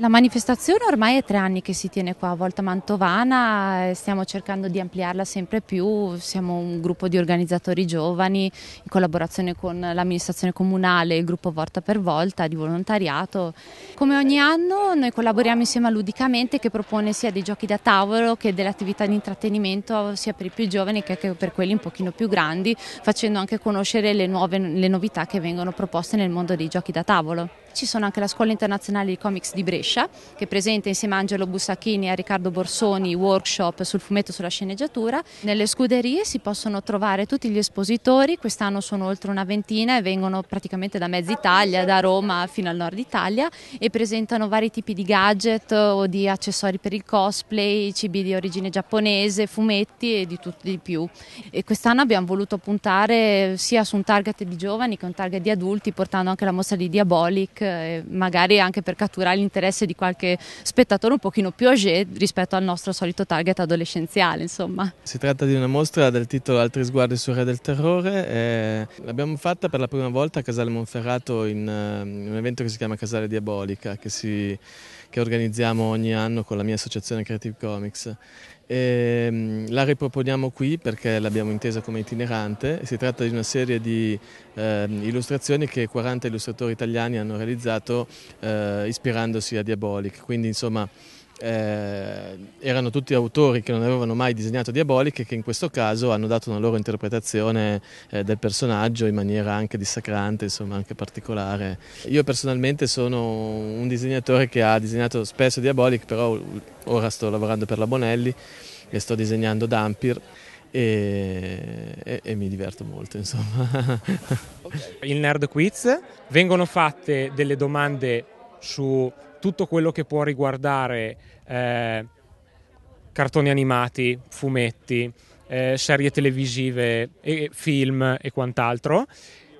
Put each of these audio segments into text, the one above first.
La manifestazione ormai è tre anni che si tiene qua a Volta Mantovana, eh, stiamo cercando di ampliarla sempre più, siamo un gruppo di organizzatori giovani in collaborazione con l'amministrazione comunale, il gruppo Volta per Volta di volontariato. Come ogni anno noi collaboriamo insieme a Ludicamente che propone sia dei giochi da tavolo che delle attività di intrattenimento sia per i più giovani che per quelli un pochino più grandi, facendo anche conoscere le, nuove, le novità che vengono proposte nel mondo dei giochi da tavolo. Ci sono anche la Scuola Internazionale di Comics di Brescia che presenta insieme a Angelo Bussacchini e a Riccardo Borsoni workshop sul fumetto e sulla sceneggiatura. Nelle scuderie si possono trovare tutti gli espositori, quest'anno sono oltre una ventina e vengono praticamente da mezza Italia, da Roma fino al nord Italia e presentano vari tipi di gadget o di accessori per il cosplay, cibi di origine giapponese, fumetti e di tutto di più. E quest'anno abbiamo voluto puntare sia su un target di giovani che un target di adulti portando anche la mostra di Diabolic break, eh, magari anche per catturare l'interesse di qualche spettatore un pochino più âgé rispetto al nostro solito target adolescenziale. Insomma. Si tratta di una mostra del titolo Altri sguardi sul re del terrore. Eh, l'abbiamo fatta per la prima volta a Casale Monferrato in, eh, in un evento che si chiama Casale Diabolica, che, si, che organizziamo ogni anno con la mia associazione Creative Comics e ehm, la riproponiamo qui perché l'abbiamo intesa come itinerante. Si tratta di una serie di eh, illustrazioni che 40 illustratori italiani hanno realizzato eh, ispirandosi a Diabolic. Quindi, insomma, eh, erano tutti autori che non avevano mai disegnato Diabolik e che in questo caso hanno dato una loro interpretazione eh, del personaggio in maniera anche dissacrante, insomma anche particolare. Io personalmente sono un disegnatore che ha disegnato spesso Diabolik, però ora sto lavorando per la Bonelli e sto disegnando Dampir. E, e, e, mi diverto molto insomma. Il Nerd Quiz vengono fatte delle domande su tutto quello che può riguardare eh, cartoni animati, fumetti, eh, serie televisive, e film e quant'altro.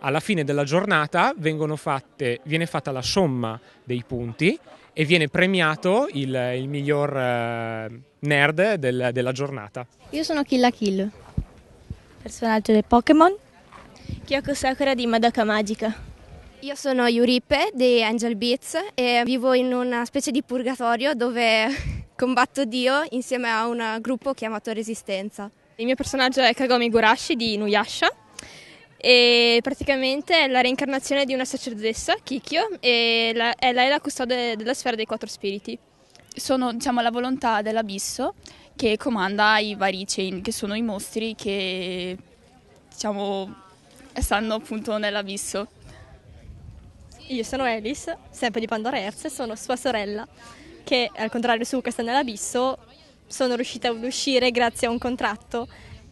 Alla fine della giornata fatte, viene fatta la somma dei punti e viene premiato il, il miglior eh, nerd del, della giornata. Io sono Killa Kill, personaggio del Pokémon. Kyoko Sakura di Madoka Magica. Io sono Yuripe di Angel Beats e vivo in una specie di purgatorio dove combatto Dio insieme a un gruppo chiamato Resistenza. Il mio personaggio è Kagomi Gurashi di Nuyasha e praticamente è la reincarnazione di una sacerdessa, Kikyo, e la, è lei la custode della sfera dei quattro spiriti. Sono diciamo, la volontà dell'abisso che comanda i vari chain, che sono i mostri che diciamo, stanno appunto nell'abisso. Io sono Alice, sempre di Pandora Erz, sono sua sorella, che al contrario su Luca sta nell'abisso, sono riuscita ad uscire grazie a un contratto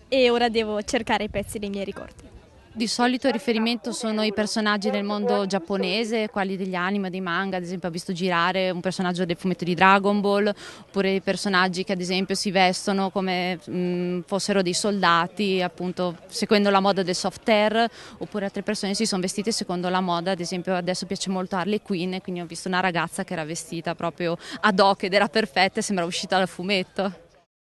e ora devo cercare i pezzi dei miei ricordi. Di solito il riferimento sono i personaggi del mondo giapponese, quelli degli anime, dei manga, ad esempio ho visto girare un personaggio del fumetto di Dragon Ball, oppure i personaggi che ad esempio si vestono come mh, mm, fossero dei soldati, appunto seguendo la moda del soft air, oppure altre persone si sono vestite secondo la moda, ad esempio adesso piace molto Harley Quinn, quindi ho visto una ragazza che era vestita proprio ad hoc ed era perfetta e sembrava uscita dal fumetto.